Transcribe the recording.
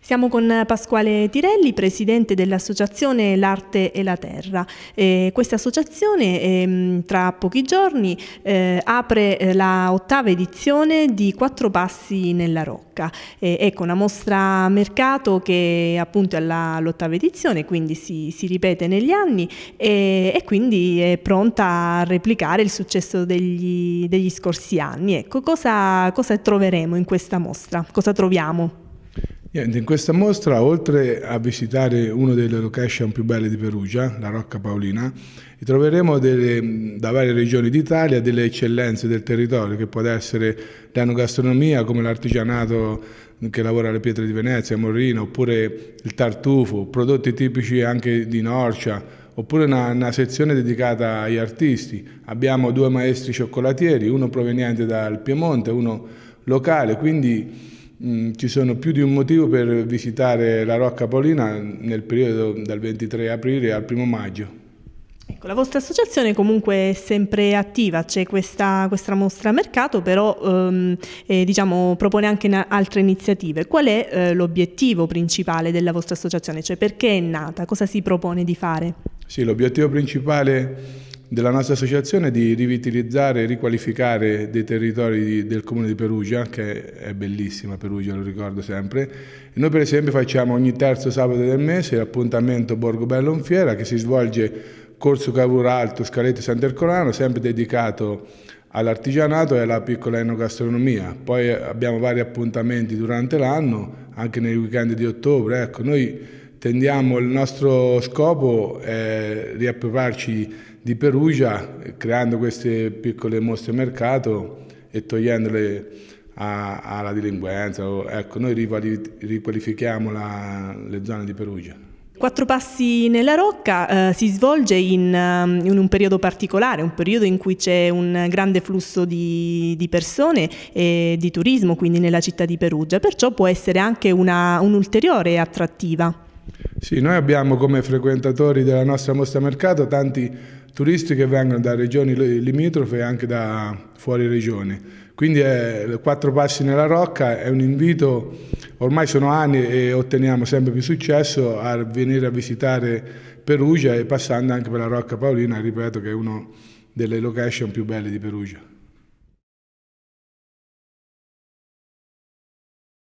Siamo con Pasquale Tirelli, presidente dell'associazione L'Arte e la Terra. Eh, questa associazione eh, tra pochi giorni eh, apre eh, la ottava edizione di Quattro Passi nella Rocca. ecco, una mostra mercato che appunto è all'ottava edizione, quindi si, si, ripete negli anni e, e, quindi è pronta a replicare il successo degli, degli scorsi anni. Ecco, cosa, cosa troveremo in questa mostra? Cosa troviamo? in questa mostra, oltre a visitare una delle location più belle di Perugia, la Rocca Paolina, troveremo delle, da varie regioni d'Italia delle eccellenze del territorio, che può essere l'anogastronomia come l'artigianato che lavora alle pietre di Venezia, Morrino, oppure il tartufo, prodotti tipici anche di Norcia, oppure una, una, sezione dedicata agli artisti. Abbiamo due maestri cioccolatieri, uno proveniente dal Piemonte, uno locale, quindi Mm, ci sono più di un motivo per visitare la Rocca Polina nel periodo dal 23 aprile al 1 maggio. Ecco, la vostra associazione comunque è sempre attiva, c'è questa, questa, mostra a mercato, però ehm, eh, diciamo, propone anche altre iniziative. Qual è eh, l'obiettivo principale della vostra associazione? Cioè perché è nata? Cosa si propone di fare? Sì, l'obiettivo principale della nostra associazione di rivitalizzare e riqualificare dei territori di, del comune di Perugia, che è bellissima Perugia, lo ricordo sempre. E noi per esempio facciamo ogni terzo sabato del mese l'appuntamento Borgo Bello in Fiera che si svolge Corso Cavour Alto, Scaletto Sant'Ercolano, sempre dedicato all'artigianato e alla piccola enogastronomia. Poi abbiamo vari appuntamenti durante l'anno, anche nei weekend di ottobre. Ecco, noi tendiamo, il nostro scopo è riappropriarci di Perugia creando queste piccole mostre mercato e togliendole alla delinquenza. Ecco, noi riqualifichiamo la, le zone di Perugia. Quattro passi nella rocca eh, si svolge in, um, in, un periodo particolare, un periodo in cui c'è un grande flusso di, di, persone e di turismo, quindi nella città di Perugia, perciò può essere anche un'ulteriore un attrattiva. Sì, noi abbiamo come frequentatori della nostra mostra mercato tanti turisti che vengono da regioni limitrofe e anche da fuori regione. Quindi è, Quattro Passi nella Rocca è un invito, ormai sono anni e otteniamo sempre più successo a venire a visitare Perugia e passando anche per la Rocca Paolina, ripeto che è una delle location più belle di Perugia.